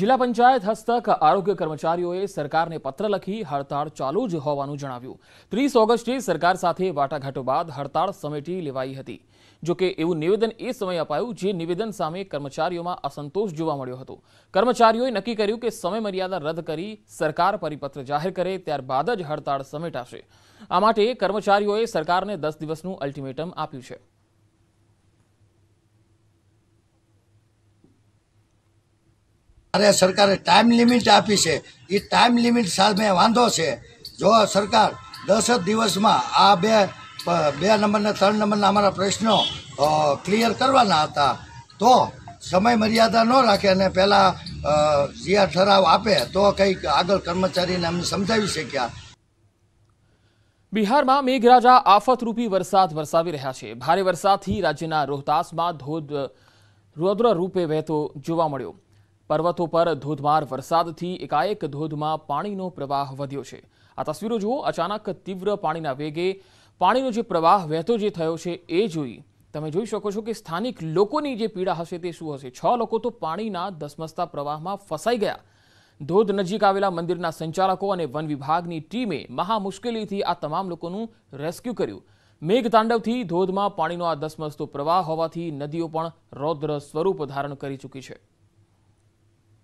જિલ્લા પંચાયત હસ્તક આરોગ્ય કર્મચારીઓએ સરકારને પત્ર લખી હડતાળ ચાલુ જ હોવાનું જણાવ્યું ત્રીસ ઓગસ્ટે સરકાર સાથે વાટાઘાટો બાદ હડતાળ સમેટી લેવાઈ હતી જોકે એવું નિવેદન એ સમયે અપાયું જે નિવેદન સામે કર્મચારીઓમાં અસંતોષ જોવા મળ્યો હતો કર્મચારીઓએ નક્કી કર્યું કે સમયમર્યાદા રદ કરી સરકાર પરિપત્ર જાહેર કરે ત્યારબાદ જ હડતાળ સમેટાશે આ માટે કર્મચારીઓએ સરકારને દસ દિવસનું અલ્ટિમેટમ આપ્યું છે અને સરકારે ટાઈમ લિમિટ આપી છે એ ટાઈમ લિમિટ સામે વાંધો છે જો સરકાર દસ જ દિવસમાં આ બે બે નંબરના ત્રણ નંબરના અમારા પ્રશ્નો ક્લિયર કરવાના હતા તો સમય મર્યાદા ન રાખે અને પહેલાં જ્યાં ઠરાવ આપે તો કંઈક આગળ કર્મચારીને અમને સમજાવી શક્યા બિહારમાં મેઘરાજા આફતરૂપી વરસાદ વરસાવી રહ્યા છે ભારે વરસાદથી રાજ્યના રોહતાસમાં ધોધ રૌદ્ર રૂપે વહેતો જોવા મળ્યો પર્વતો પર ધોધમાર વરસાદથી એકાએક ધોધમાં પાણીનો પ્રવાહ વધ્યો છે આ તસવીરો જુઓ અચાનક તીવ્ર પાણીના વેગે પાણીનો જે પ્રવાહ વહેતો જે થયો છે એ જોઈ તમે જોઈ શકો છો કે સ્થાનિક લોકોની જે પીડા હશે તે શું હશે છ લોકો તો પાણીના ધસમસતા પ્રવાહમાં ફસાઈ ગયા ધોધ નજીક આવેલા મંદિરના સંચાલકો અને વન વિભાગની ટીમે મહા મુશ્કેલીથી આ તમામ લોકોનું રેસ્ક્યુ કર્યું મેઘતાંડવથી ધોધમાં પાણીનો આ ધસમસતો પ્રવાહ હોવાથી નદીઓ પણ રૌદ્ર સ્વરૂપ ધારણ કરી ચૂકી છે